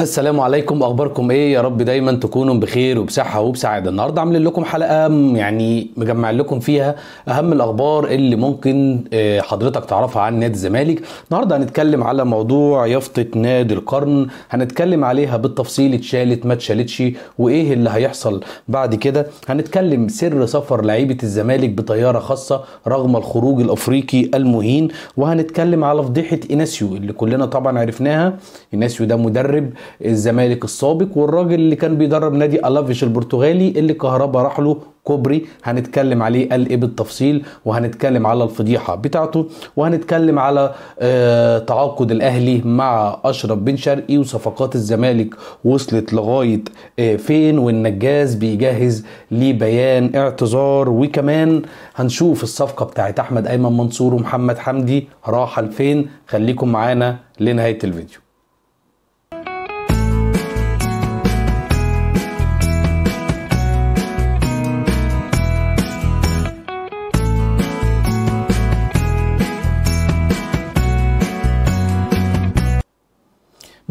السلام عليكم اخباركم ايه يا رب دايما تكونوا بخير وبصحه وبسعاده النهارده عاملين لكم حلقه يعني مجمع لكم فيها اهم الاخبار اللي ممكن آه، حضرتك تعرفها عن نادي الزمالك النهارده هنتكلم على موضوع يافطه نادي القرن هنتكلم عليها بالتفصيل اتشالت ما اتشالتش وايه اللي هيحصل بعد كده هنتكلم سر سفر لعيبه الزمالك بطياره خاصه رغم الخروج الافريقي المهين وهنتكلم على فضيحه ايناسيو اللي كلنا طبعا عرفناها ايناسيو ده مدرب الزمالك السابق والراجل اللي كان بيدرب نادي الافيش البرتغالي اللي كهربا راح له كوبري هنتكلم عليه قال ايه بالتفصيل وهنتكلم على الفضيحه بتاعته وهنتكلم على آه تعاقد الاهلي مع اشرف بن شرقي وصفقات الزمالك وصلت لغايه آه فين والنجاز بيجهز لبيان اعتذار وكمان هنشوف الصفقه بتاعت احمد ايمن منصور ومحمد حمدي راح لفين خليكم معانا لنهايه الفيديو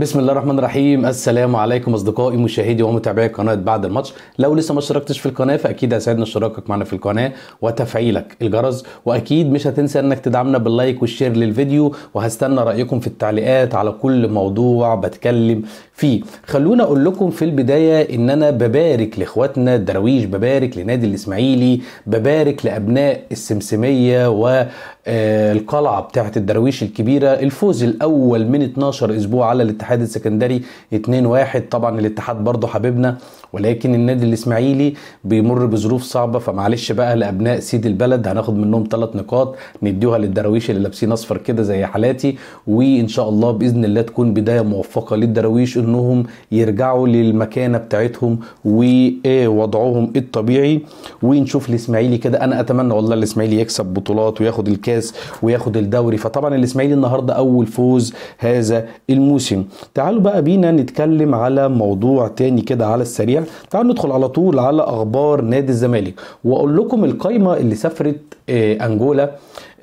بسم الله الرحمن الرحيم السلام عليكم اصدقائي مشاهدي ومتابعي قناه بعد الماتش لو لسه ما اشتركتش في القناه فاكيد هيسعدنا اشتراكك معنا في القناه وتفعيلك الجرس واكيد مش هتنسى انك تدعمنا باللايك والشير للفيديو وهستنى رايكم في التعليقات على كل موضوع بتكلم فيه خلونا اقول لكم في البدايه ان انا ببارك لاخواتنا الدراويش ببارك لنادي الاسماعيلي ببارك لابناء السمسميه و آه، القلعه بتاعه الدراويش الكبيره الفوز الاول من 12 اسبوع على الاتحاد الاتحاد السكندري 2-1 طبعا الاتحاد برضه حبيبنا ولكن النادي الاسماعيلي بيمر بظروف صعبه فمعلش بقى لابناء سيد البلد هناخد منهم ثلاث نقاط نديوها للدراويش اللي لابسين اصفر كده زي حالاتي وان شاء الله باذن الله تكون بدايه موفقه للدراويش انهم يرجعوا للمكانه بتاعتهم ووضعهم الطبيعي ونشوف الاسماعيلي كده انا اتمنى والله الاسماعيلي يكسب بطولات وياخد الكاس وياخد الدوري فطبعا الاسماعيلي النهارده اول فوز هذا الموسم تعالوا بقى بينا نتكلم على موضوع تاني كده على السريع تعالوا ندخل على طول على اخبار نادي الزمالك واقول لكم القايمه اللي سافرت آه، انجولا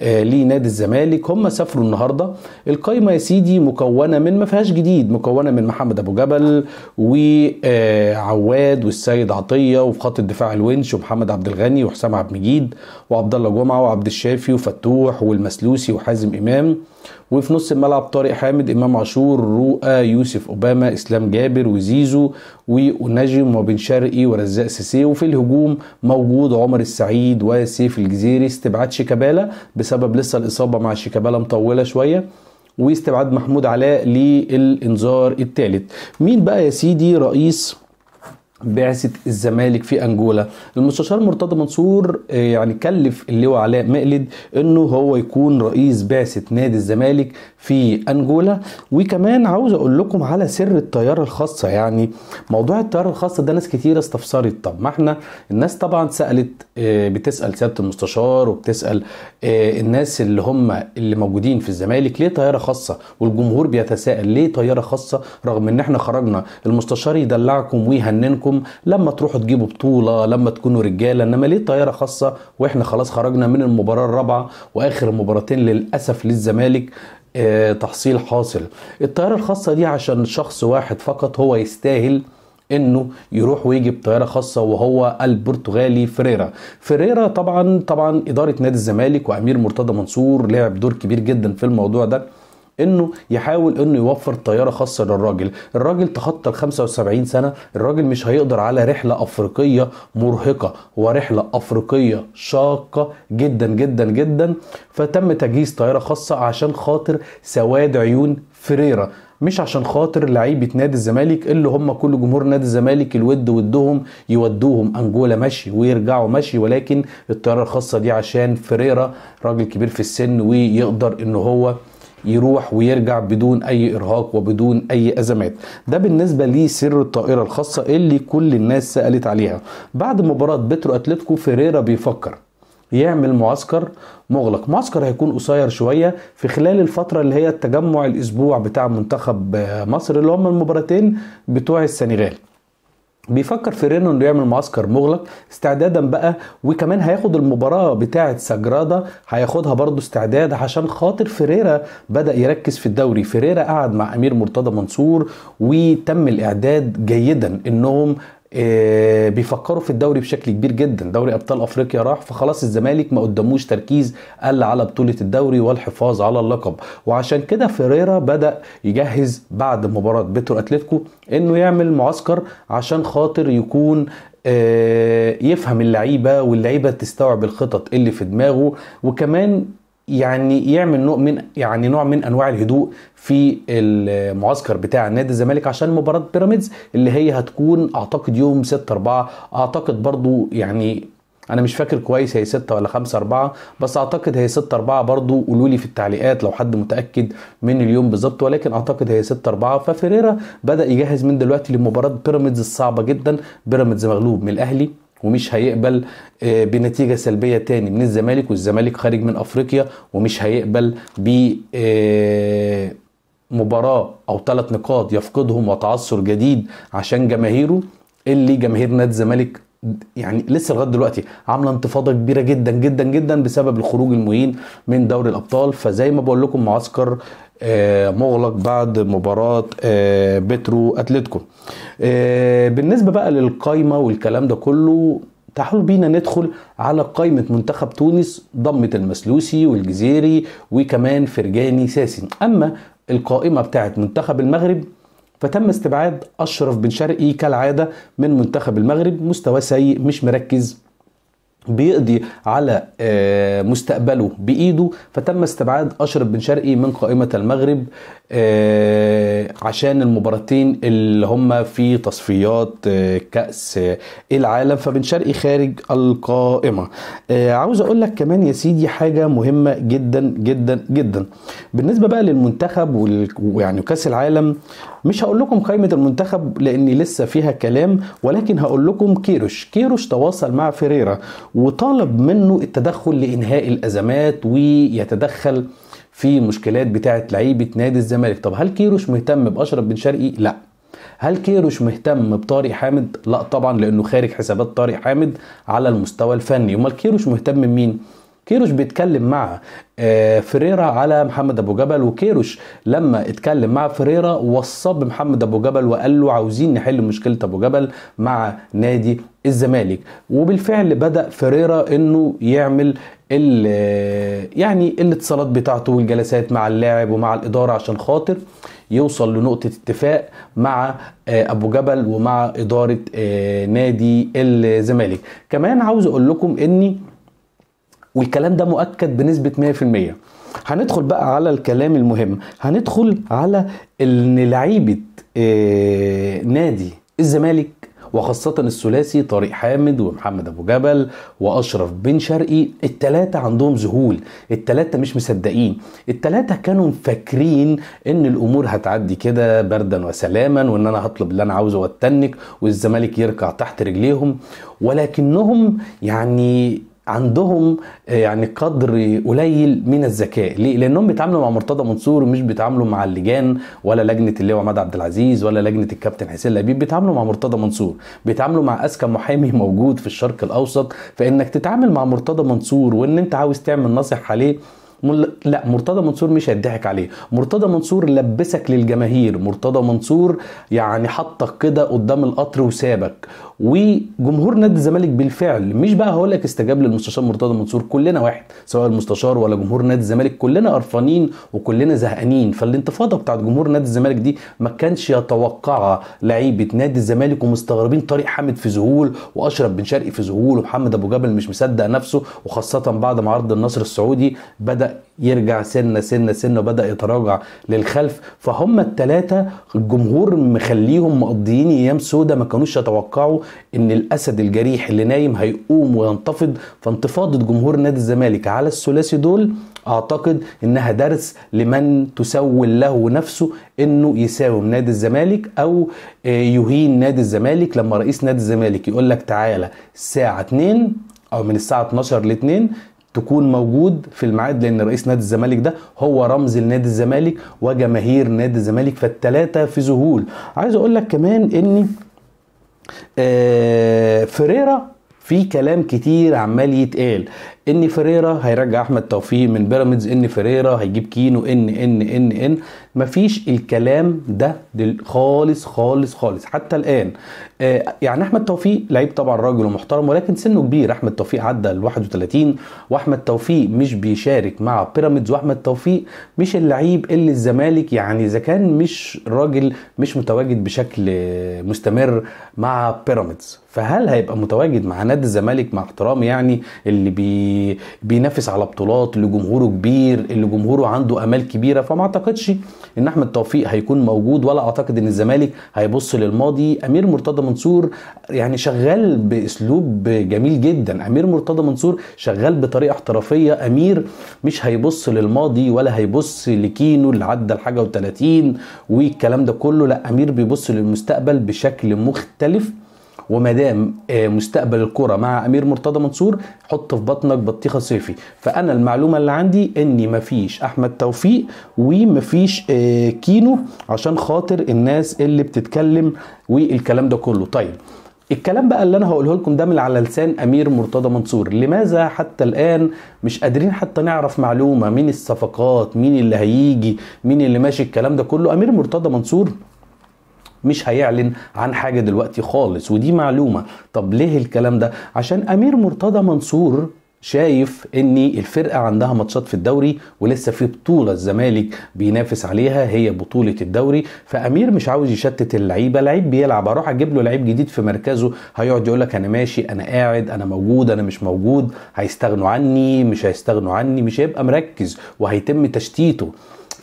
آه، لنادي الزمالك هم سافروا النهارده القايمه يا سيدي مكونه من ما فيهاش جديد مكونه من محمد ابو جبل وعواد آه، والسيد عطيه وفي خط الدفاع الونش ومحمد عبد الغني وحسام عبد المجيد وعبد الله جمعه وعبد الشافي وفتوح والمسلوسي وحازم امام وفي نص الملعب طارق حامد امام عاشور رؤى يوسف اوباما اسلام جابر وزيزو ونجم وبن شرقي ورزاق سيسي وفي الهجوم موجود عمر السعيد وسيف الجزيري استبعاد شيكابالا بسبب لسه الاصابه مع شيكابالا مطوله شويه واستبعاد محمود علاء للانذار الثالث مين بقى يا سيدي رئيس بعثة الزمالك في أنجولا المستشار مرتضى منصور آه، يعني كلف اللواء علاء مقلد أنه هو يكون رئيس بعثة نادي الزمالك في أنجولا وكمان عاوز أقول لكم على سر الطيارة الخاصة يعني موضوع الطيارة الخاصة ده ناس كتير استفسرت طب ما احنا الناس طبعا سألت آه، بتسأل سيادة المستشار وبتسأل آه، الناس اللي هم اللي موجودين في الزمالك ليه طيارة خاصة والجمهور بيتساءل ليه طيارة خاصة رغم ان احنا خرجنا المستشار يدلعكم ويهننكم بتاعتكم لما تروحوا تجيبوا بطوله لما تكونوا رجاله انما ليه طياره خاصه واحنا خلاص خرجنا من المباراه الرابعه واخر مباراتين للاسف للزمالك اه تحصيل حاصل الطياره الخاصه دي عشان شخص واحد فقط هو يستاهل انه يروح ويجي بطياره خاصه وهو البرتغالي فريرا فريرا طبعا طبعا اداره نادي الزمالك وامير مرتضى منصور لعب دور كبير جدا في الموضوع ده انه يحاول انه يوفر طياره خاصه للراجل الراجل تخطى ال 75 سنه الراجل مش هيقدر على رحله افريقيه مرهقه ورحله افريقيه شاقه جدا جدا جدا فتم تجهيز طياره خاصه عشان خاطر سواد عيون فريرا مش عشان خاطر لعيبه نادي الزمالك اللي هم كل جمهور نادي الزمالك الود ودهم يودوهم انجولا مشي ويرجعوا مشي ولكن الطياره الخاصه دي عشان فريرا راجل كبير في السن ويقدر ان هو يروح ويرجع بدون اي ارهاق وبدون اي ازمات ده بالنسبه سر الطائره الخاصه اللي كل الناس سالت عليها بعد مباراه بترو اتلتيكو فيريرا بيفكر يعمل معسكر مغلق معسكر هيكون قصير شوية في خلال الفترة اللي هي التجمع الأسبوع بتاع منتخب مصر اللي هم المباراتين بتوع السنغال بيفكر في رينو انه يعمل معسكر مغلق استعدادا بقى وكمان هياخد المباراه بتاعه ساجرادا هياخدها برضه استعداد عشان خاطر فيريرا بدا يركز في الدوري فيريرا قعد مع امير مرتضى منصور وتم الاعداد جيدا انهم آه، بيفكروا في الدوري بشكل كبير جدا دوري ابطال افريقيا راح فخلاص الزمالك ما قداموش تركيز قل على بطوله الدوري والحفاظ على اللقب وعشان كده فيريرا بدا يجهز بعد مباراه بيترو اتلتيكو انه يعمل معسكر عشان خاطر يكون آه، يفهم اللعيبه واللعيبه تستوعب الخطط اللي في دماغه وكمان يعني يعمل نوع من يعني نوع من انواع الهدوء في المعسكر بتاع نادي الزمالك عشان مباراه بيراميدز اللي هي هتكون اعتقد يوم 6 4 اعتقد برضو يعني انا مش فاكر كويس هي 6 ولا 5 4 بس اعتقد هي 6 4 برضو قولوا لي في التعليقات لو حد متاكد من اليوم بالظبط ولكن اعتقد هي 6 4 ففيريرا بدا يجهز من دلوقتي لمباراه بيراميدز الصعبه جدا بيراميدز مغلوب من الاهلي ومش هيقبل آه، بنتيجه سلبيه تاني من الزمالك والزمالك خارج من افريقيا ومش هيقبل ب آه، مباراه او ثلاث نقاط يفقدهم وتعثر جديد عشان جماهيره اللي جماهير نادي الزمالك يعني لسه لغايه دلوقتي عامله انتفاضه كبيره جدا جدا جدا بسبب الخروج المهين من دوري الابطال فزي ما بقول لكم معسكر آه، مغلق بعد مباراه بترو اتلتيكو آه، بالنسبه بقى للقايمه والكلام ده كله تعالوا بينا ندخل على قائمة منتخب تونس ضمت المسلوسي والجزيري وكمان فرجاني ساسي أما القائمة بتاعت منتخب المغرب فتم استبعاد أشرف بن شرقي كالعادة من منتخب المغرب مستوى سيء مش مركز بيقضي على آه، مستقبله بايده فتم استبعاد اشرف بن شرقي من قائمه المغرب آه، عشان المباراتين اللي هم في تصفيات آه، كاس العالم فبن شرقي خارج القائمه عاوز اقول لك كمان يا سيدي حاجه مهمه جدا جدا جدا بالنسبه بقى للمنتخب ويعني كاس العالم مش هقول لكم قائمه المنتخب لان لسه فيها كلام ولكن هقول لكم كيروش كيروش تواصل مع فيريرا وطالب منه التدخل لانهاء الازمات ويتدخل في مشكلات بتاعه لعيبه نادي الزمالك طب هل كيروش مهتم باشرف بن شرقي لا هل كيروش مهتم بطارق حامد لا طبعا لانه خارج حسابات طارق حامد على المستوى الفني امال كيروش مهتم بمين كيروش بيتكلم مع آه، فريرا على محمد ابو جبل وكيروش لما اتكلم مع فريرا وصى بمحمد ابو جبل وقال له عاوزين نحل مشكله ابو جبل مع نادي الزمالك وبالفعل بدا فريرا انه يعمل ال آه، يعني الاتصالات بتاعته والجلسات مع اللاعب ومع الاداره عشان خاطر يوصل لنقطه اتفاق مع آه، ابو جبل ومع اداره نادي الزمالك كمان عاوز اقول لكم اني والكلام ده مؤكد بنسبه 100% هندخل بقى على الكلام المهم هندخل على ان لعيبه آه، نادي الزمالك وخاصة الثلاثي طارق حامد ومحمد أبو جبل وأشرف بن شرقي التلاتة عندهم ذهول التلاتة مش مصدقين التلاتة كانوا فاكرين إن الأمور هتعدي كده بردا وسلاما وإن أنا هطلب اللي أنا عاوزه واتنك والزمالك يركع تحت رجليهم ولكنهم يعني عندهم آه، يعني قدر قليل من الذكاء ليه؟ لانهم بيتعاملوا مع مرتضى منصور مش بيتعاملوا مع اللجان ولا لجنه اللواء عماد عبد العزيز ولا لجنه الكابتن حسين لبيب بيتعاملوا مع مرتضى منصور بيتعاملوا مع اذكى محامي موجود في الشرق الاوسط فانك تتعامل مع مرتضى منصور وان انت عاوز تعمل نصح عليه لا مرتضى منصور مش هيضحك عليه مرتضى منصور لبسك للجماهير مرتضى منصور يعني حطك كده قدام القطر وسابك وجمهور نادي الزمالك بالفعل مش بقى هقول لك استجاب للمستشار مرتضى منصور كلنا واحد سواء المستشار ولا جمهور نادي الزمالك كلنا قرفانين وكلنا زهقانين فالانتفاضه بتاعه جمهور نادي الزمالك دي ما كانش يتوقعها لعيبه نادي الزمالك ومستغربين طارق حامد في ذهول واشرف بن شرقي في ذهول ومحمد ابو جبل مش مصدق نفسه وخاصه بعد ما عرض النصر السعودي بدا بدأ يرجع سنة سنة سنة بدأ يتراجع للخلف فهم التلاتة الجمهور مخليهم مقضيين أيام سودة ما كانوش يتوقعوا إن الأسد الجريح اللي نايم هيقوم وينتفض فانتفاضة جمهور نادي الزمالك على الثلاثي دول اعتقد انها درس لمن تسول له نفسه انه يساوم نادي الزمالك او آه، يهين نادي الزمالك لما رئيس نادي الزمالك يقول لك تعالى الساعه 2 او من الساعه 12 ل 2 تكون موجود في الميعاد لان رئيس نادي الزمالك ده هو رمز لنادي الزمالك وجماهير نادي الزمالك فالثلاثه في ذهول عايز اقول لك كمان ان آه فريرا في كلام كتير عمال يتقال ان فريرا هيرجع احمد توفيق من بيراميدز ان فريرا هيجيب كينو ان ان ان ان مفيش الكلام ده خالص خالص خالص حتى الان آه يعني احمد توفيق لعيب طبعا راجل ومحترم ولكن سنه كبير احمد توفيق عدى ال 31 واحمد توفيق مش بيشارك مع بيراميدز واحمد توفيق مش اللعيب اللي الزمالك يعني اذا كان مش راجل مش متواجد بشكل مستمر مع بيراميدز فهل هيبقى متواجد مع نادي الزمالك مع احترامي يعني اللي بي بينافس على بطولات اللي جمهوره كبير اللي جمهوره عنده امال كبيره فما اعتقدش ان احمد توفيق هيكون موجود ولا اعتقد ان الزمالك هيبص للماضي امير مرتضى منصور يعني شغال باسلوب جميل جدا امير مرتضى منصور شغال بطريقه احترافيه امير مش هيبص للماضي ولا هيبص لكينو اللي عدى الحاجه و30 والكلام ده كله لا امير بيبص للمستقبل بشكل مختلف وما دام آه، مستقبل الكره مع امير مرتضى منصور حط في بطنك بطيخه صيفي فانا المعلومه اللي عندي اني مفيش احمد توفيق ومفيش آه، كينو عشان خاطر الناس اللي بتتكلم والكلام ده كله طيب الكلام بقى اللي انا هقوله لكم ده من على لسان امير مرتضى منصور لماذا حتى الان مش قادرين حتى نعرف معلومه مين الصفقات مين اللي هيجي مين اللي ماشي الكلام ده كله امير مرتضى منصور مش هيعلن عن حاجه دلوقتي خالص ودي معلومه طب ليه الكلام ده عشان امير مرتضى منصور شايف ان الفرقه عندها ماتشات في الدوري ولسه في بطوله الزمالك بينافس عليها هي بطوله الدوري فامير مش عاوز يشتت اللعيبه لعيب بيلعب اروح اجيب له لعيب جديد في مركزه هيقعد يقول لك انا ماشي انا قاعد انا موجود انا مش موجود هيستغنوا عني مش هيستغنوا عني مش هيبقى مركز وهيتم تشتيته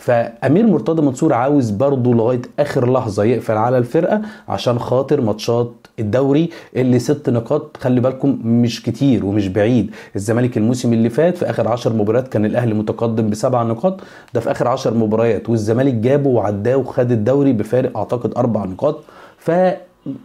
فامير مرتضى منصور عاوز برضه لغايه اخر لحظه يقفل على الفرقه عشان خاطر ماتشات الدوري اللي ست نقاط خلي بالكم مش كتير ومش بعيد الزمالك الموسم اللي فات في اخر 10 مباريات كان الاهلي متقدم بسبع نقاط ده في اخر 10 مباريات والزمالك جابه وعداه وخد الدوري بفارق اعتقد اربع نقاط ف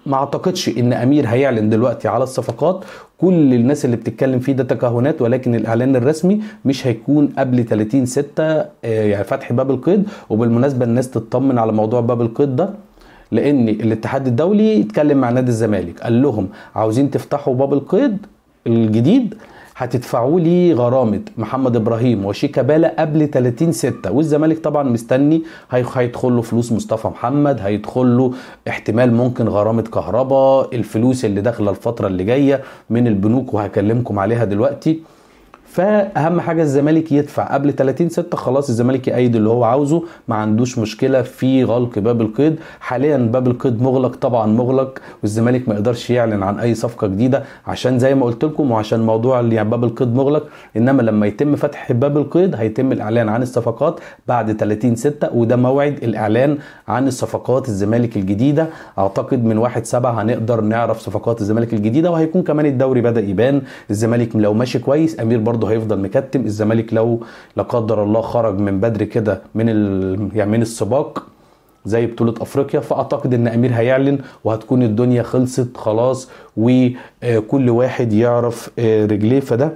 ما اعتقدش ان امير هيعلن دلوقتي على الصفقات كل الناس اللي بتتكلم فيه ده تكهنات ولكن الاعلان الرسمي مش هيكون قبل 30 6 آه، يعني فتح باب القيد وبالمناسبه الناس تطمن على موضوع باب القيد ده لان الاتحاد الدولي اتكلم مع نادي الزمالك قال لهم عاوزين تفتحوا باب القيد الجديد هتدفعوا لي غرامه محمد ابراهيم وشيكابالا قبل 30 6 والزمالك طبعا مستني هيدخل له فلوس مصطفى محمد هيدخل له احتمال ممكن غرامه كهرباء الفلوس اللي داخله الفتره اللي جايه من البنوك وهكلمكم عليها دلوقتي فاهم حاجه الزمالك يدفع قبل 30 6 خلاص الزمالك يأيد اللي هو عاوزه ما عندوش مشكله في غلق باب القيد حاليا باب القيد مغلق طبعا مغلق والزمالك ما يقدرش يعلن عن اي صفقه جديده عشان زي ما قلت لكم وعشان موضوع اللي يعني باب القيد مغلق انما لما يتم فتح باب القيد هيتم الاعلان عن الصفقات بعد 30 6 وده موعد الاعلان عن الصفقات الزمالك الجديده اعتقد من 1 7 هنقدر نعرف صفقات الزمالك الجديده وهيكون كمان الدوري بدا يبان الزمالك لو ماشي كويس امير برضه برضه هيفضل مكتم الزمالك لو لا قدر الله خرج من بدري كده من ال... يعني من السباق زي بطولة افريقيا فاعتقد ان امير هيعلن وهتكون الدنيا خلصت خلاص وكل واحد يعرف آه، رجليه فده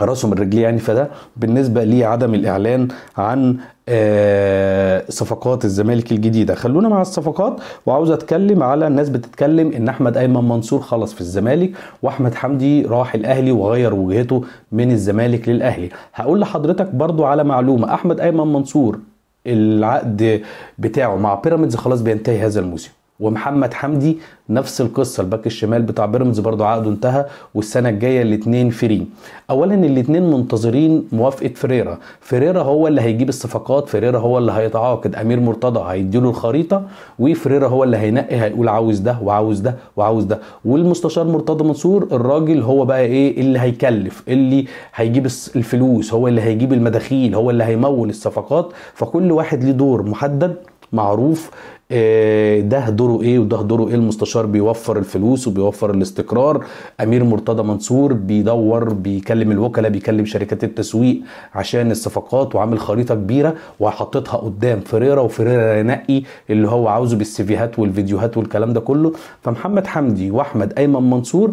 راسه من رجليه يعني فده بالنسبه لعدم الاعلان عن آه، صفقات الزمالك الجديده خلونا مع الصفقات وعاوز اتكلم على الناس بتتكلم ان احمد ايمن منصور خلص في الزمالك واحمد حمدي راح الاهلي وغير وجهته من الزمالك للاهلي هقول لحضرتك برضو على معلومه احمد ايمن منصور العقد بتاعه مع بيراميدز خلاص بينتهي هذا الموسم ومحمد حمدي نفس القصه الباك الشمال بتاع بيراميدز برضه عقده انتهى والسنه الجايه الاثنين فري اولا الاثنين منتظرين موافقه فريرا فريرا هو اللي هيجيب الصفقات فريرا هو اللي هيتعاقد امير مرتضى هيديله الخريطه وفريرا هو اللي هينقي هيقول عاوز ده وعاوز ده وعاوز ده والمستشار مرتضى منصور الراجل هو بقى ايه اللي هيكلف اللي هيجيب الفلوس هو اللي هيجيب المداخيل هو اللي هيمول الصفقات فكل واحد ليه دور محدد معروف آه، ده دوره ايه وده دوره ايه المستشار بيوفر الفلوس وبيوفر الاستقرار امير مرتضى منصور بيدور بيكلم الوكلاء بيكلم شركات التسويق عشان الصفقات وعامل خريطه كبيره وحاططها قدام فريرة وفريرة ينقي اللي هو عاوزه بالسيفيهات والفيديوهات والكلام ده كله فمحمد حمدي واحمد ايمن منصور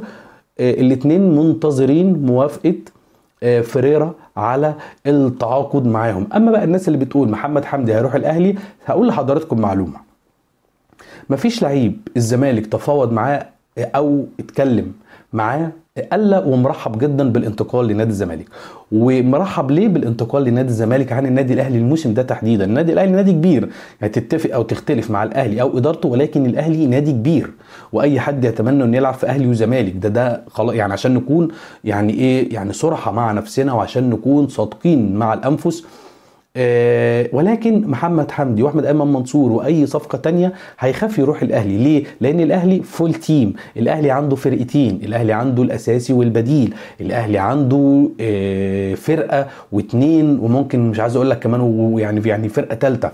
آه، الاثنين منتظرين موافقه آه، فريرة على التعاقد معاهم اما بقى الناس اللي بتقول محمد حمدي هيروح الاهلي هقول لحضراتكم معلومه مفيش لعيب الزمالك تفاوض معاه او اتكلم معاه الا ومرحب جدا بالانتقال لنادي الزمالك ومرحب ليه بالانتقال لنادي الزمالك عن النادي الاهلي الموسم ده تحديدا النادي الاهلي نادي كبير يعني تتفق او تختلف مع الاهلي او ادارته ولكن الاهلي نادي كبير واي حد يتمنى انه يلعب في اهلي وزمالك ده ده خلاص يعني عشان نكون يعني ايه يعني صراحه مع نفسنا وعشان نكون صادقين مع الانفس آه، ولكن محمد حمدي واحمد ايمن منصور واي صفقه تانية هيخاف يروح الاهلي ليه لان الاهلي فول تيم الاهلي عنده فرقتين الاهلي عنده الاساسي والبديل الاهلي عنده آه، فرقه واتنين وممكن مش عايز اقول لك كمان يعني يعني فرقه ثالثه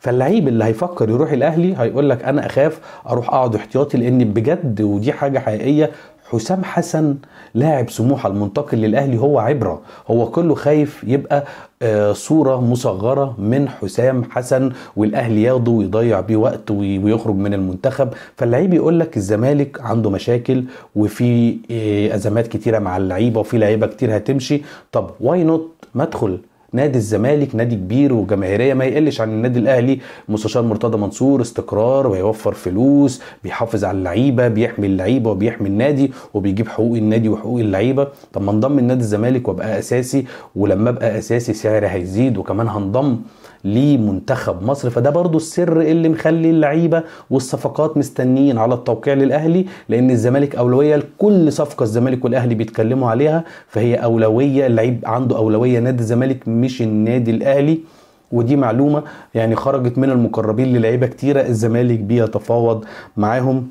فاللعيب اللي هيفكر يروح الاهلي هيقول لك انا اخاف اروح اقعد احتياطي لان بجد ودي حاجه حقيقيه حسام حسن لاعب سموحه المنتقل للاهلي هو عبره هو كله خايف يبقى آه، صوره مصغره من حسام حسن والاهلي ياخده ويضيع بيه وقت ويخرج من المنتخب فاللعيب يقول لك الزمالك عنده مشاكل وفي آه، ازمات كتيره مع اللعيبه وفي لعيبه كتير هتمشي طب واي نوت ما ادخل نادي الزمالك نادي كبير وجماهيريه ما يقلش عن النادي الاهلي مستشار مرتضى منصور استقرار ويوفر فلوس بيحافظ على اللعيبه بيحمي اللعيبه وبيحمي النادي وبيجيب حقوق النادي وحقوق اللعيبه طب ما انضم لنادي الزمالك وابقى اساسي ولما ابقى اساسي سعري هيزيد وكمان هنضم لمنتخب مصر فده برضو السر اللي مخلي اللعيبه والصفقات مستنيين على التوقيع للاهلي لان الزمالك اولويه لكل صفقه الزمالك والاهلي بيتكلموا عليها فهي اولويه اللعيب عنده اولويه نادي الزمالك مش النادي الاهلي ودي معلومه يعني خرجت من المقربين للعيبه كتيره الزمالك بيتفاوض معاهم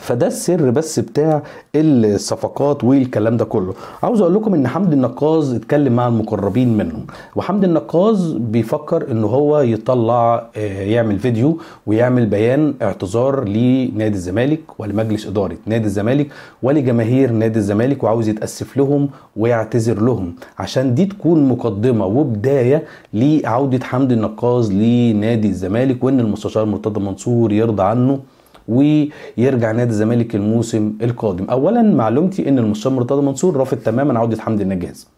فده السر بس بتاع الصفقات والكلام ده كله عاوز اقول لكم ان حمد النقاز اتكلم مع المقربين منه وحمد النقاز بيفكر ان هو يطلع آه، يعمل فيديو ويعمل بيان اعتذار لنادي الزمالك ولمجلس اداره نادي الزمالك ولجماهير نادي الزمالك وعاوز يتاسف لهم ويعتذر لهم عشان دي تكون مقدمه وبدايه لعوده حمد النقاز لنادي الزمالك وان المستشار مرتضى منصور يرضى عنه ويرجع نادي الزمالك الموسم القادم اولا معلومتي ان المستشار مرتضى منصور رافض تماما عوده حمدي النجاز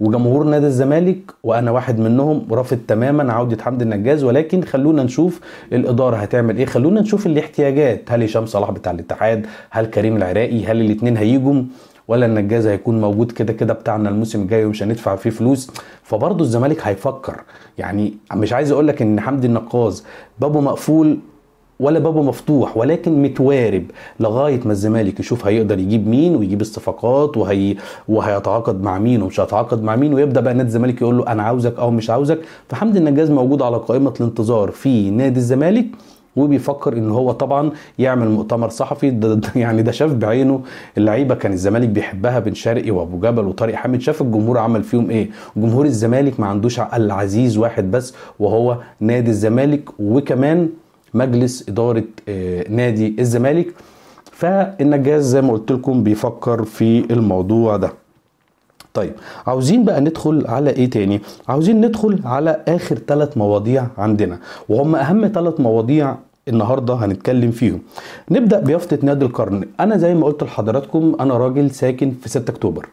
وجمهور نادي الزمالك وانا واحد منهم رافض تماما عوده حمدي النجاز ولكن خلونا نشوف الاداره هتعمل ايه خلونا نشوف الاحتياجات هل هشام صلاح بتاع الاتحاد هل كريم العراقي هل الاثنين هيجوا ولا النجاز هيكون موجود كده كده بتاعنا الموسم الجاي ومش هندفع فيه فلوس فبرضه الزمالك هيفكر يعني مش عايز اقول لك ان حمدي النقاز بابه مقفول ولا بابه مفتوح ولكن متوارب لغايه ما الزمالك يشوف هيقدر يجيب مين ويجيب الصفقات وهي وهيتعاقد مع مين ومش هيتعاقد مع مين ويبدا بقى نادي الزمالك يقول له انا عاوزك او مش عاوزك فحمد النجاز موجود على قائمه الانتظار في نادي الزمالك وبيفكر ان هو طبعا يعمل مؤتمر صحفي ده يعني ده شاف بعينه اللعيبه كان الزمالك بيحبها بن شرقي وابو جبل وطارق حامد شاف الجمهور عمل فيهم ايه جمهور الزمالك ما عندوش عقل عزيز واحد بس وهو نادي الزمالك وكمان مجلس اداره آه، نادي الزمالك فالنجاز زي ما قلت لكم بيفكر في الموضوع ده طيب عاوزين بقى ندخل على ايه تاني عاوزين ندخل على اخر ثلاث مواضيع عندنا وهم اهم ثلاث مواضيع النهارده هنتكلم فيهم نبدا بيافطه نادي القرن انا زي ما قلت لحضراتكم انا راجل ساكن في 6 اكتوبر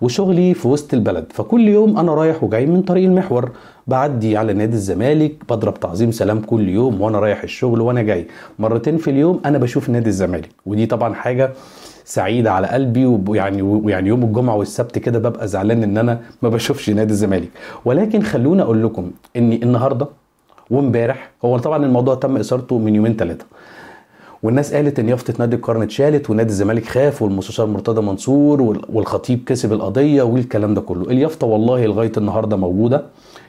وشغلي في وسط البلد فكل يوم انا رايح وجاي من طريق المحور بعدي على نادي الزمالك بضرب تعظيم سلام كل يوم وانا رايح الشغل وانا جاي مرتين في اليوم انا بشوف نادي الزمالك ودي طبعا حاجه سعيده على قلبي ويعني ويعني يوم الجمعه والسبت كده ببقى زعلان ان انا ما بشوفش نادي الزمالك ولكن خلوني اقول لكم ان النهارده وامبارح هو طبعا الموضوع تم اثارته من يومين ثلاثه والناس قالت ان يافطه نادي القرن اتشالت ونادي الزمالك خاف والمستشار مرتضى منصور والخطيب كسب القضيه والكلام ده كله اليافطه والله لغايه النهارده موجوده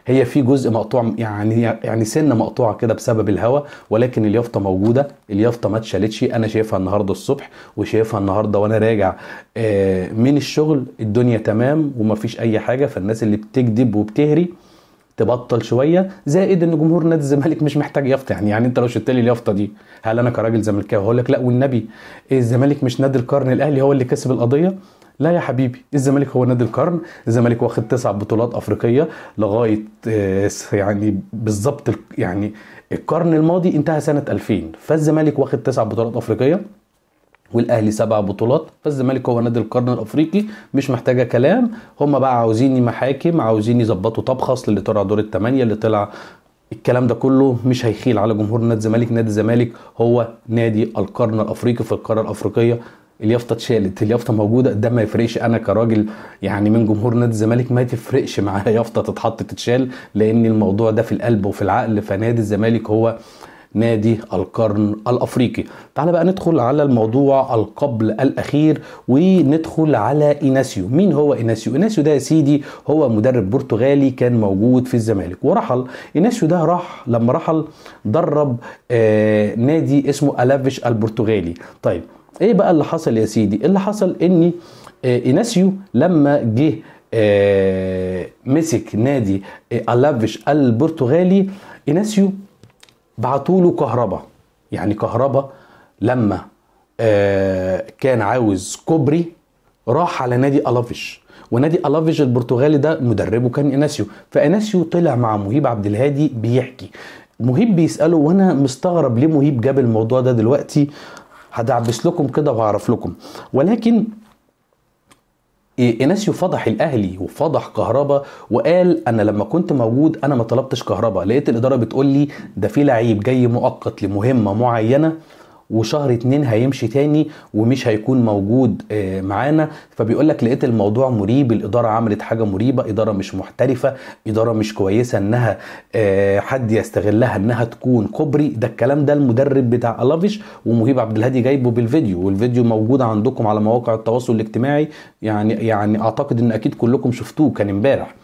هي في جزء مقطوع يعني يعني سنه مقطوعه كده بسبب الهواء ولكن اليافطه موجوده اليافطه ما اتشالتش انا شايفها النهارده الصبح وشايفها النهارده وانا راجع آه، من الشغل الدنيا تمام ومفيش اي حاجه فالناس اللي بتكذب وبتهري تبطل شويه زائد ان جمهور نادي الزمالك مش محتاج يافطه يعني يعني انت لو شلت لي اليافطه دي هل انا كراجل زملكاوي هقول لك لا والنبي الزمالك مش نادي القرن الاهلي هو اللي كسب القضيه لا يا حبيبي الزمالك هو نادي القرن الزمالك واخد تسع بطولات افريقيه لغايه آه، يعني بالظبط يعني القرن الماضي انتهى سنه 2000 فالزمالك واخد تسع بطولات افريقيه والاهلي سبع بطولات فالزمالك هو نادي القرن الافريقي مش محتاجه كلام هم بقى عاوزين محاكم عاوزين يظبطوا طبخص للي طلع دور الثمانيه اللي طلع الكلام ده كله مش هيخيل على جمهور نادي الزمالك نادي الزمالك هو نادي القرن الافريقي في القاره الافريقيه اليافطه اتشالت اليافطه موجوده ده ما يفرقش انا كراجل يعني من جمهور نادي الزمالك ما تفرقش معايا يافطه تتحط تتشال لان الموضوع ده في القلب وفي العقل فنادي الزمالك هو نادي القرن الافريقي تعال بقى ندخل على الموضوع القبل الاخير وندخل على ايناسيو مين هو ايناسيو ايناسيو ده يا سيدي هو مدرب برتغالي كان موجود في الزمالك ورحل ايناسيو ده راح لما رحل درب آه نادي اسمه الافيش البرتغالي طيب ايه بقى اللي حصل يا سيدي اللي حصل ان آه ايناسيو لما جه آه مسك نادي آه الافيش البرتغالي ايناسيو بعتوا له كهربا يعني كهربا لما آه كان عاوز كوبري راح على نادي الافيش ونادي الافيش البرتغالي ده مدربه كان اناسيو فاناسيو طلع مع مهيب عبد الهادي بيحكي مهيب بيساله وانا مستغرب ليه مهيب جاب الموضوع ده دلوقتي هدعبس لكم كده وهعرف لكم ولكن ايناسيو فضح الاهلي وفضح كهربا وقال انا لما كنت موجود انا ما طلبتش كهربا لقيت الاداره بتقول لي ده في لعيب جاي مؤقت لمهمه معينه وشهر اتنين هيمشي تاني ومش هيكون موجود آه، معانا فبيقول لك لقيت الموضوع مريب الاداره عملت حاجه مريبه اداره مش محترفه اداره مش كويسه انها آه، حد يستغلها انها تكون كوبري ده الكلام ده المدرب بتاع الافيش ومهيب عبد الهادي جايبه بالفيديو والفيديو موجود عندكم على مواقع التواصل الاجتماعي يعني يعني اعتقد ان اكيد كلكم شفتوه كان امبارح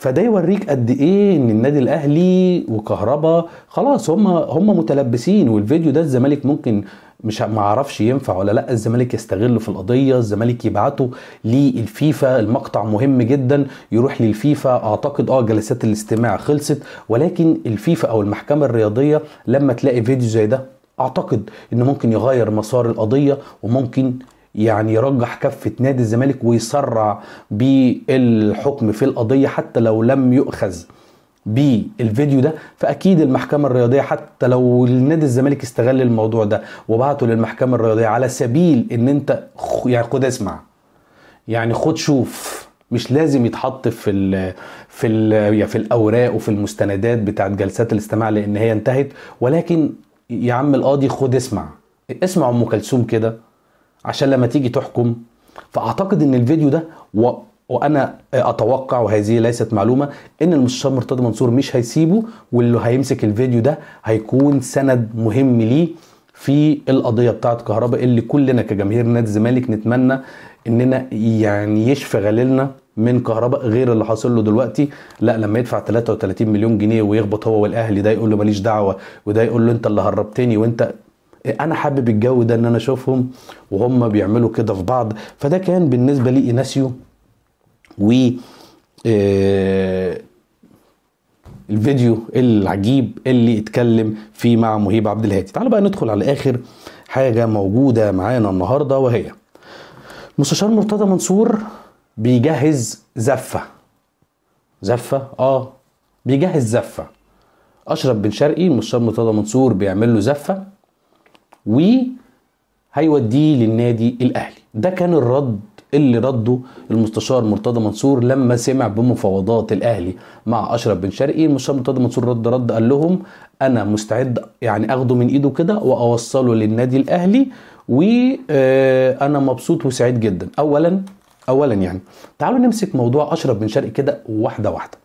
فده يوريك قد ايه ان النادي الاهلي وكهربا خلاص هم هم متلبسين والفيديو ده الزمالك ممكن مش ما اعرفش ينفع ولا لا الزمالك يستغله في القضيه الزمالك يبعته للفيفا المقطع مهم جدا يروح للفيفا اعتقد اه جلسات الاستماع خلصت ولكن الفيفا او المحكمه الرياضيه لما تلاقي فيديو زي ده اعتقد انه ممكن يغير مسار القضيه وممكن يعني يرجح كفة نادي الزمالك ويسرع بالحكم في القضية حتى لو لم يؤخذ بالفيديو ده فاكيد المحكمه الرياضيه حتى لو النادي الزمالك استغل الموضوع ده وبعته للمحكمه الرياضيه على سبيل ان انت يعني خد اسمع يعني خد شوف مش لازم يتحط في الـ في الـ في الاوراق وفي المستندات بتاعت جلسات الاستماع لان هي انتهت ولكن يا عم القاضي خد اسمع اسمع ام كلثوم كده عشان لما تيجي تحكم فاعتقد ان الفيديو ده و... وانا اتوقع وهذه ليست معلومه ان المستشار مرتضى منصور مش هيسيبه واللي هيمسك الفيديو ده هيكون سند مهم ليه في القضيه بتاعه كهرباء اللي كلنا كجماهير نادي الزمالك نتمنى اننا يعني يشفي غليلنا من كهرباء غير اللي حاصل له دلوقتي لا لما يدفع 33 مليون جنيه ويخبط هو والاهلي ده يقول له ماليش دعوه وده يقول له انت اللي هربتني وانت انا حابب الجو ده ان انا اشوفهم وهم بيعملوا كده في بعض فده كان بالنسبه لي ايناسيو و آه، الفيديو العجيب اللي اتكلم فيه مع مهيب عبد الهادي تعالوا بقى ندخل على اخر حاجه موجوده معانا النهارده وهي مستشار مرتضى منصور بيجهز زفه زفه اه بيجهز زفه اشرف بن شرقي المستشار مرتضى منصور بيعمل له زفه وهيوديه للنادي الاهلي ده كان الرد اللي رده المستشار مرتضى منصور لما سمع بمفاوضات الاهلي مع اشرف بن شرقي المستشار مرتضى منصور رد رد قال لهم انا مستعد يعني اخده من ايده كده واوصله للنادي الاهلي وانا آه، مبسوط وسعيد جدا اولا اولا يعني تعالوا نمسك موضوع اشرف بن شرقي كده واحده واحده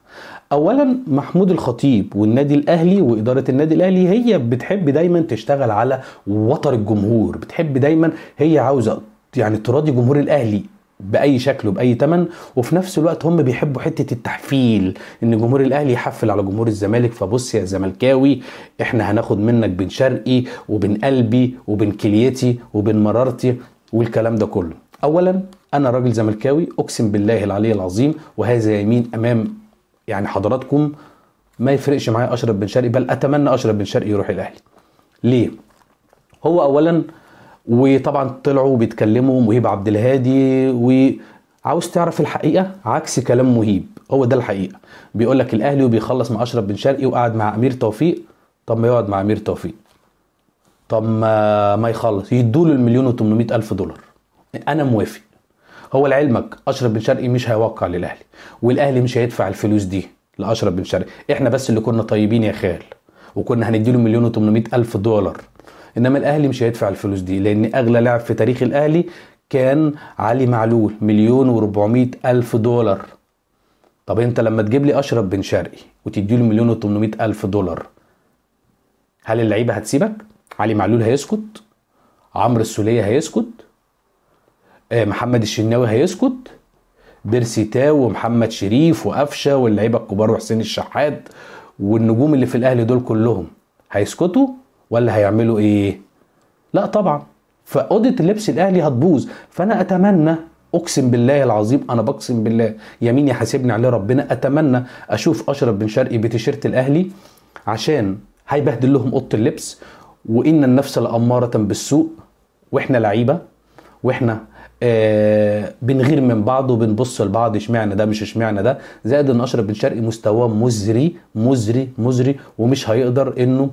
اولا محمود الخطيب والنادي الاهلي واداره النادي الاهلي هي بتحب دايما تشتغل على وتر الجمهور بتحب دايما هي عاوزه يعني تراضي جمهور الاهلي باي شكل وباي تمن وفي نفس الوقت هم بيحبوا حته التحفيل ان جمهور الاهلي يحفل على جمهور الزمالك فبص يا زملكاوي احنا هناخد منك بن شرقي وبن قلبي وبن كليتي وبن مرارتي والكلام ده كله اولا انا راجل زملكاوي اقسم بالله العلي العظيم وهذا يمين امام يعني حضراتكم ما يفرقش معايا اشرف بن شرقي بل اتمنى اشرف بن شرقي يروح الاهلي ليه هو اولا وطبعا طلعوا بيتكلموا مهيب عبد الهادي وعاوز تعرف الحقيقه عكس كلام مهيب هو ده الحقيقه بيقول لك الاهلي وبيخلص مع اشرف بن شرقي وقعد مع امير توفيق طب ما يقعد مع امير توفيق طب ما ما يخلص يدوا له المليون و الف دولار انا موافق هو لعلمك اشرف بن شرقي مش هيوقع للاهلي والاهلي مش هيدفع الفلوس دي لاشرف بن شرقي احنا بس اللي كنا طيبين يا خال وكنا هنديله مليون و800 الف دولار انما الاهلي مش هيدفع الفلوس دي لان اغلى لاعب في تاريخ الاهلي كان علي معلول مليون و400 الف دولار طب انت لما تجيب لي اشرف بن شرقي وتديله مليون و800 الف دولار هل اللعيبه هتسيبك علي معلول هيسكت عمرو السوليه هيسكت آه، محمد الشناوي هيسكت بيرسي تاو ومحمد شريف وقفشه واللعيبه الكبار وحسين الشحات والنجوم اللي في الاهلي دول كلهم هيسكتوا ولا هيعملوا ايه؟ لا طبعا فاوضه اللبس الاهلي هتبوظ فانا اتمنى اقسم بالله العظيم انا بقسم بالله يمين يحاسبني عليه ربنا اتمنى اشوف اشرف بن شرقي بتيشيرت الاهلي عشان هيبهدل لهم اوضه اللبس وان النفس لاماره بالسوء واحنا لعيبه واحنا آه، بنغير من بعض وبنبص لبعض اشمعنى ده مش اشمعنى ده زائد ان اشرف بن شرقي مستواه مزري مزري مزري ومش هيقدر انه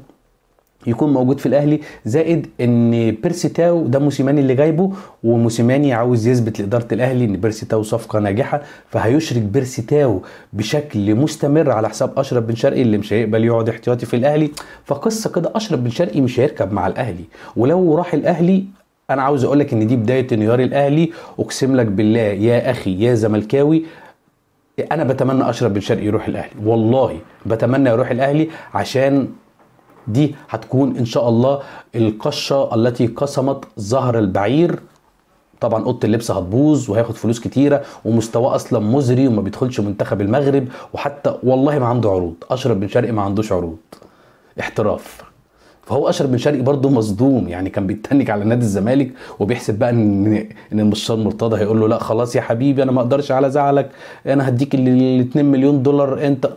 يكون موجود في الاهلي زائد ان بيرسي تاو ده موسيماني اللي جايبه وموسيماني عاوز يثبت لاداره الاهلي ان بيرسي تاو صفقه ناجحه فهيشرك بيرسي تاو بشكل مستمر على حساب اشرف بن شرقي اللي مش هيقبل يقعد احتياطي في الاهلي فقصه كده اشرف بن شرقي مش هيركب مع الاهلي ولو راح الاهلي انا عاوز اقول لك ان دي بدايه انهيار الاهلي اقسم لك بالله يا اخي يا زملكاوي انا بتمنى اشرف بن شرقي يروح الاهلي والله بتمنى يروح الاهلي عشان دي هتكون ان شاء الله القشه التي قسمت ظهر البعير طبعا اوضه اللبس هتبوظ وهياخد فلوس كتيره ومستواه اصلا مزري وما بيدخلش منتخب المغرب وحتى والله ما عنده عروض اشرف بن شرقي ما عندوش عروض احتراف فهو اشرف بن شرقي برضه مصدوم يعني كان بيتنك على نادي الزمالك وبيحسب بقى ان ان المستشار مرتضى هيقول له لا خلاص يا حبيبي انا ما اقدرش على زعلك انا هديك ال 2 مليون دولار انت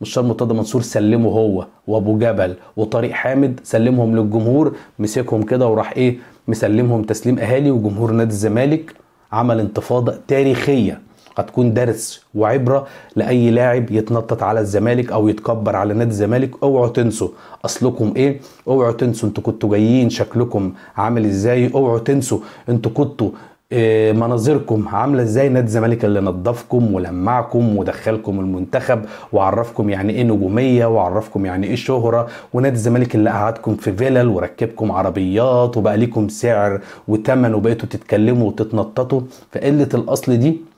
مستشار مرتضى منصور سلمه هو وابو جبل وطارق حامد سلمهم للجمهور مسكهم كده وراح ايه مسلمهم تسليم اهالي وجمهور نادي الزمالك عمل انتفاضه تاريخيه هتكون درس وعبره لاي لاعب يتنطط على الزمالك او يتكبر على نادي الزمالك اوعوا تنسوا اصلكم ايه اوعوا تنسوا انتوا كنتوا جايين شكلكم عامل ازاي اوعوا تنسوا انتوا كنتوا آه، مناظركم عامله ازاي نادي الزمالك اللي نظفكم ولمعكم ودخلكم المنتخب وعرفكم يعني ايه نجوميه وعرفكم يعني ايه شهره ونادي الزمالك اللي قعدكم في فيلل وركبكم عربيات وبقى ليكم سعر وتمن وبقيتوا تتكلموا وتتنططوا فقله الاصل دي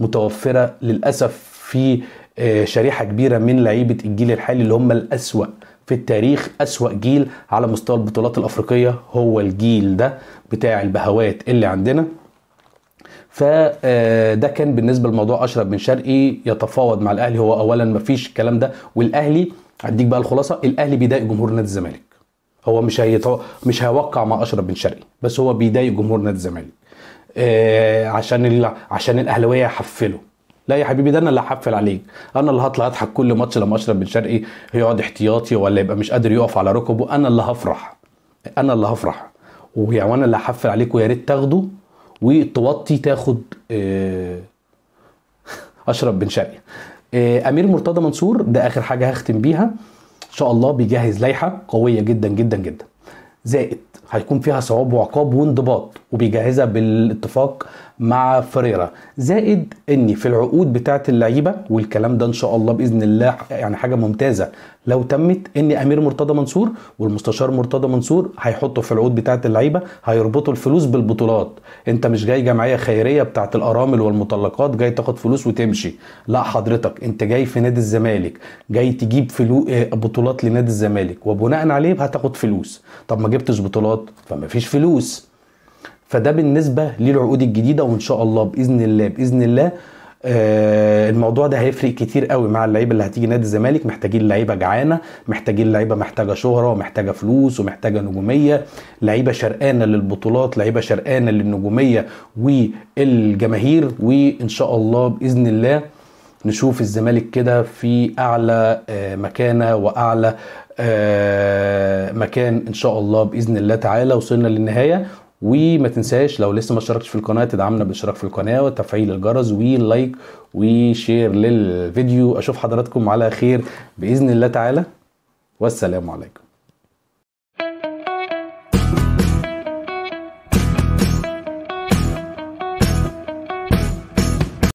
متوفره للاسف في آه، شريحه كبيره من لعيبه الجيل الحالي اللي هم الاسوا في التاريخ أسوأ جيل على مستوى البطولات الأفريقية هو الجيل ده بتاع البهوات اللي عندنا فده آه، كان بالنسبة لموضوع أشرف بن شرقي يتفاوض مع الأهلي هو أولا مفيش الكلام ده والأهلي هديك بقى الخلاصة الأهلي بيضايق جمهور نادي الزمالك هو مش هيتو... مش هيوقع مع أشرف بن شرقي بس هو بيضايق جمهور نادي الزمالك آه عشان عشان الاهلاويه يحفلوا لا يا حبيبي ده انا اللي هحفل عليك انا اللي هطلع اضحك كل ماتش لما اشرف بن شرقي هيقعد احتياطي ولا يبقى مش قادر يقف على ركبه انا اللي هفرح انا اللي هفرح ويا وانا اللي هحفل عليك ويا ريت تاخده وتوطي تاخد آه اشرف بن شرقي آه امير مرتضى منصور ده اخر حاجه هختم بيها ان شاء الله بيجهز لائحه قويه جدا جدا جدا زائد هيكون فيها ثواب وعقاب وانضباط وبيجهزها بالاتفاق مع فريرة زائد ان في العقود بتاعه اللعيبه والكلام ده ان شاء الله باذن الله يعني حاجه ممتازه لو تمت ان امير مرتضى منصور والمستشار مرتضى منصور هيحطوا في العقود بتاعه اللعيبه هيربطوا الفلوس بالبطولات انت مش جاي جمعيه خيريه بتاعه الارامل والمطلقات جاي تاخد فلوس وتمشي لا حضرتك انت جاي في نادي الزمالك جاي تجيب فلو آه، بطولات لنادي الزمالك وبناء عليه هتاخد فلوس طب ما جبتش بطولات فما فيش فلوس فده بالنسبه للعقود الجديده وان شاء الله باذن الله باذن الله آه الموضوع ده هيفرق كتير قوي مع اللعيبه اللي هتيجي نادي الزمالك محتاجين لعيبه جعانه محتاجين لعيبه محتاجه شهره ومحتاجه فلوس ومحتاجه نجوميه لعيبه شرقانه للبطولات لعيبه شرقانه للنجوميه والجماهير وان شاء الله باذن الله نشوف الزمالك كده في اعلى آه مكانه واعلى آه مكان ان شاء الله باذن الله تعالى وصلنا للنهايه وما تنساش لو لسه ما اشتركتش في القناه تدعمنا بالاشتراك في القناه وتفعيل الجرس ولايك وشير للفيديو اشوف حضراتكم على خير باذن الله تعالى والسلام عليكم